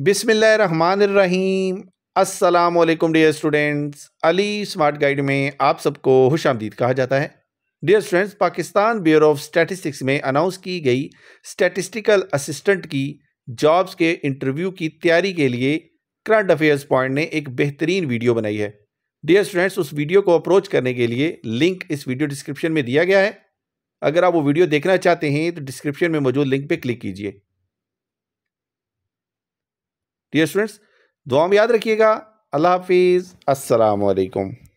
बिसमीम अस्सलाम dear students Ali smart guide में आप सबको खुश आमदीद कहा जाता है dear students Pakistan bureau of statistics में अनाउंस की गई स्टैटिस्टिकल असिस्टेंट की जॉब्स के इंटरव्यू की तैयारी के लिए करंट अफेयर्स पॉइंट ने एक बेहतरीन वीडियो बनाई है डियर स्टूडेंट्स उस वीडियो को अप्रोच करने के लिए लिंक इस वीडियो डिस्क्रिप्शन में दिया गया है अगर आप वो वीडियो देखना चाहते हैं तो डिस्क्रिप्शन में मौजूद लिंक पर क्लिक कीजिए डियर स्टूडेंट्स दुआ में याद रखिएगा अल्लाह हाफिज़ असलकम